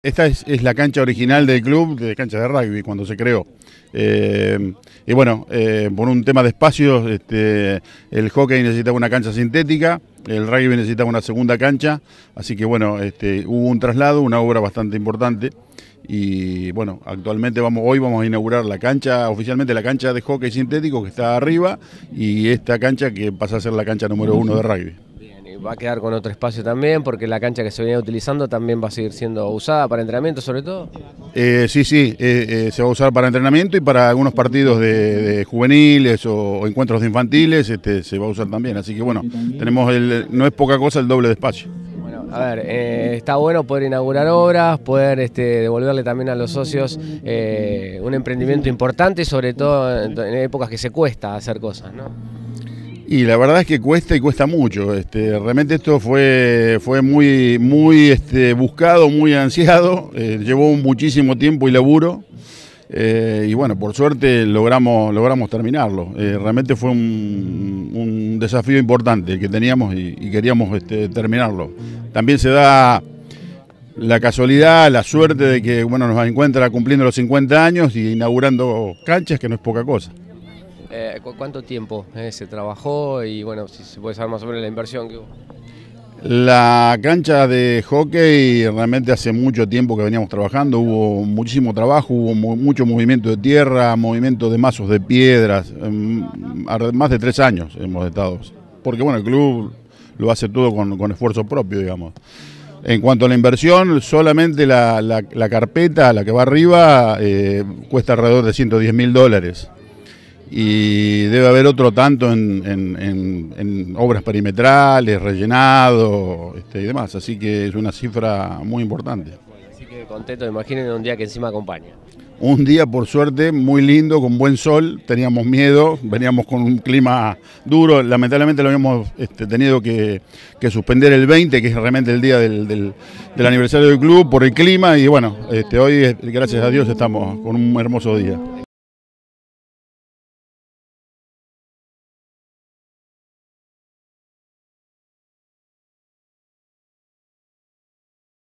Esta es, la cancha original del club, de cancha de rugby, cuando se creó. Eh, y bueno, eh, por un tema de espacios, este, el hockey necesitaba una cancha sintética, el rugby necesitaba una segunda cancha, así que bueno, este, hubo un traslado, una obra bastante importante. Y bueno, actualmente vamos, hoy vamos a inaugurar la cancha, oficialmente la cancha de hockey sintético que está arriba, y esta cancha que pasa a ser la cancha número uno de rugby va a quedar con otro espacio también, porque la cancha que se venía utilizando también va a seguir siendo usada para entrenamiento, sobre todo. Eh, sí, sí, eh, eh, se va a usar para entrenamiento y para algunos partidos de, juveniles o, encuentros de infantiles, este, se va a usar también. Así que bueno, tenemos el, no es poca cosa el doble de espacio. A ver, está bueno poder inaugurar obras, poder este, devolverle también a los socios un emprendimiento importante, sobre todo en, en épocas que se cuesta hacer cosas, ¿no? y la verdad es que cuesta y cuesta mucho. Este, realmente esto fue, fue muy, muy este, buscado, muy ansiado, eh, llevó muchísimo tiempo y laburo. Eh, y bueno, por suerte logramos, logramos terminarlo. Eh, realmente fue un, desafío importante que teníamos y, queríamos este, terminarlo. También se da la casualidad, la suerte de que bueno, nos encuentra cumpliendo los 50 años y inaugurando canchas, que no es poca cosa. Eh, ¿Cuánto tiempo eh, se trabajó y bueno, si se puede saber más sobre la inversión que hubo? La cancha de hockey realmente hace mucho tiempo que veníamos trabajando, hubo muchísimo trabajo, hubo mucho movimiento de tierra, movimiento de mazos de piedras, mm, más de tres años hemos estado, porque bueno, el club lo hace todo con, esfuerzo propio, digamos. En cuanto a la inversión, solamente la, carpeta, la que va arriba, eh, cuesta alrededor de 110 mil dólares y debe haber otro tanto en, obras perimetrales, rellenado este, y demás. Así que es una cifra muy importante. así que contento, imaginen un día que encima acompaña. Un día, por suerte, muy lindo, con buen sol. Teníamos miedo, veníamos con un clima duro. Lamentablemente lo habíamos este, tenido que, suspender el 20, que es realmente el día del, aniversario del club, por el clima. Y bueno, este, hoy, gracias a Dios, estamos con un hermoso día.